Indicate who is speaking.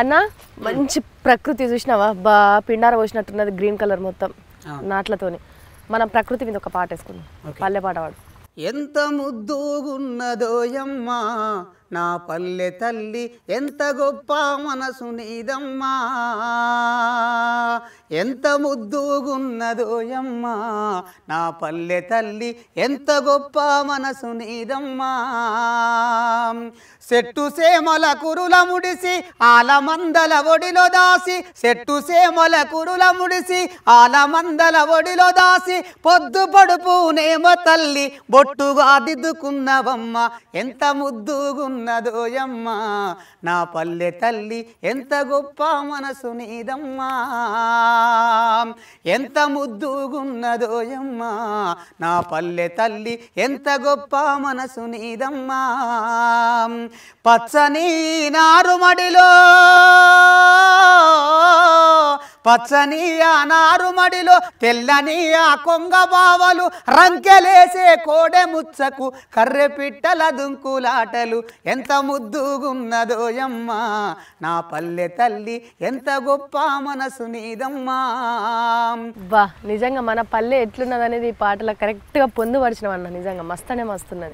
Speaker 1: అన్న మంచి ప్రకృతి చూసినావా బా పిండార పోసినట్టున్నది గ్రీన్ కలర్ మొత్తం నాట్లతోని మనం ప్రకృతి మీద ఒక పాట వేసుకుందాం పల్లె పాట వాడు
Speaker 2: ఎంత ముద్దుగున్నదోయమ్మా నా పల్లె తల్లి ఎంత గొప్ప మనసు నీదమ్మా ఎంత ముద్దుగున్నదోయమ్మా నా పల్లె తల్లి ఎంత గొప్ప మనసు నీదమ్మా సెట్టు సేమల కురుల ముడిసి ఆలమందల ఒడిలో దాసి సెట్టు సేమల కురుల ముడిసి ఆలమందల ఒడిలో దాసి పొద్దు పడుపునేమ తల్లి బొట్టుగా దిద్దుకున్నవమ్మ ఎంత ముద్దుగున్నదోయమ్మా నా పల్లె తల్లి ఎంత గొప్ప మనసు నీదమ్మా ఎంత ముద్దుగున్నదోయమ్మా నా పల్లె తల్లి ఎంత గొప్ప మనసు నీదమ్మా పచ్చని నారుమడిలో పచ్చని ఆ నారుమడిలో తెల్లని ఆ కొంగ బావలు రంకెలేసే కోడె ముచ్చకు కర్రె పిట్టల దుంకులాటలు ఎంత ముద్దుగున్నదోయమ్మా నా పల్లె తల్లి ఎంత గొప్ప మనసు నీదమ్మా నిజంగా మన పల్లె ఎట్లున్నదనేది ఈ పాటలో కరెక్ట్గా పొందుపరిచినవన్న నిజంగా
Speaker 1: మస్తనే మస్తున్నది